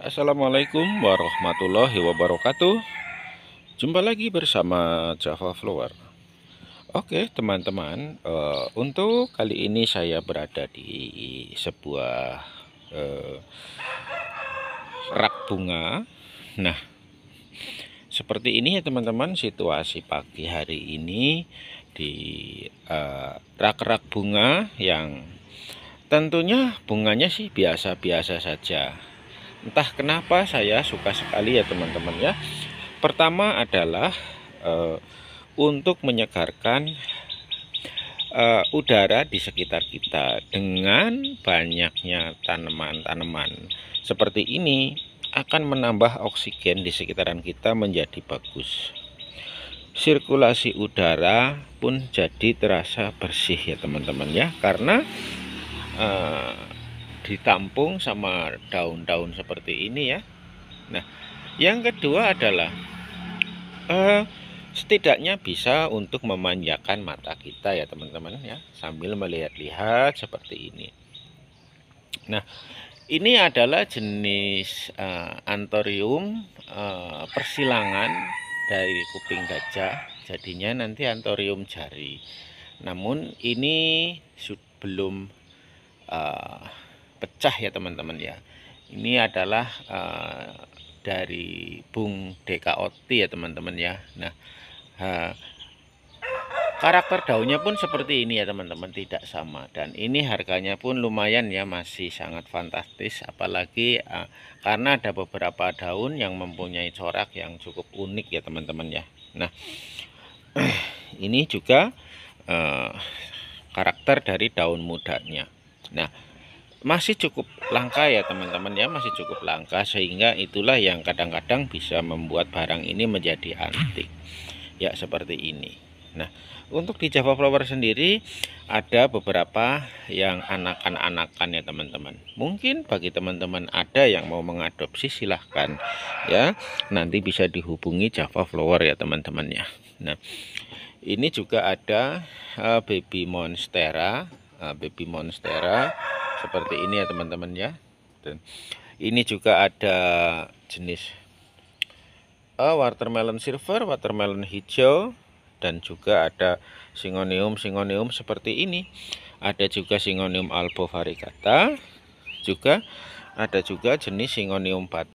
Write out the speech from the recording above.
Assalamualaikum warahmatullahi wabarakatuh Jumpa lagi bersama Java Flower Oke teman-teman eh, Untuk kali ini saya berada di sebuah uh, rak bunga Nah seperti ini ya teman-teman situasi pagi hari ini di eh, rak-rak uh, bunga yang tentunya bunganya sih biasa-biasa saja entah kenapa saya suka sekali ya teman-teman ya pertama adalah uh, untuk menyegarkan uh, udara di sekitar kita dengan banyaknya tanaman-tanaman seperti ini akan menambah oksigen di sekitaran kita menjadi bagus sirkulasi udara pun jadi terasa bersih ya teman-teman ya karena uh, ditampung sama daun-daun seperti ini ya Nah yang kedua adalah uh, setidaknya bisa untuk memanjakan mata kita ya teman-teman ya sambil melihat-lihat seperti ini Nah ini adalah jenis uh, eh, antorium uh, eh, persilangan dari kuping gajah. Jadinya nanti antorium jari. Namun ini belum uh, pecah ya teman-teman ya. Ini adalah uh, dari Bung DKOT ya teman-teman ya. Nah, uh, karakter daunnya pun seperti ini ya teman-teman tidak sama dan ini harganya pun lumayan ya masih sangat fantastis apalagi uh, karena ada beberapa daun yang mempunyai corak yang cukup unik ya teman-teman ya nah ini juga uh, karakter dari daun mudanya nah masih cukup langka ya teman-teman ya masih cukup langka sehingga itulah yang kadang-kadang bisa membuat barang ini menjadi antik ya seperti ini Nah, untuk di Java Flower sendiri ada beberapa yang anakan-anakan ya teman-teman. Mungkin bagi teman-teman ada yang mau mengadopsi silahkan ya. Nanti bisa dihubungi Java Flower ya teman-teman ya. Nah, ini juga ada uh, baby monstera, uh, baby monstera seperti ini ya teman-teman ya. Dan ini juga ada jenis uh, watermelon silver, watermelon hijau, dan juga ada singonium-singonium seperti ini. Ada juga singonium albovaricata, juga ada juga jenis singonium bat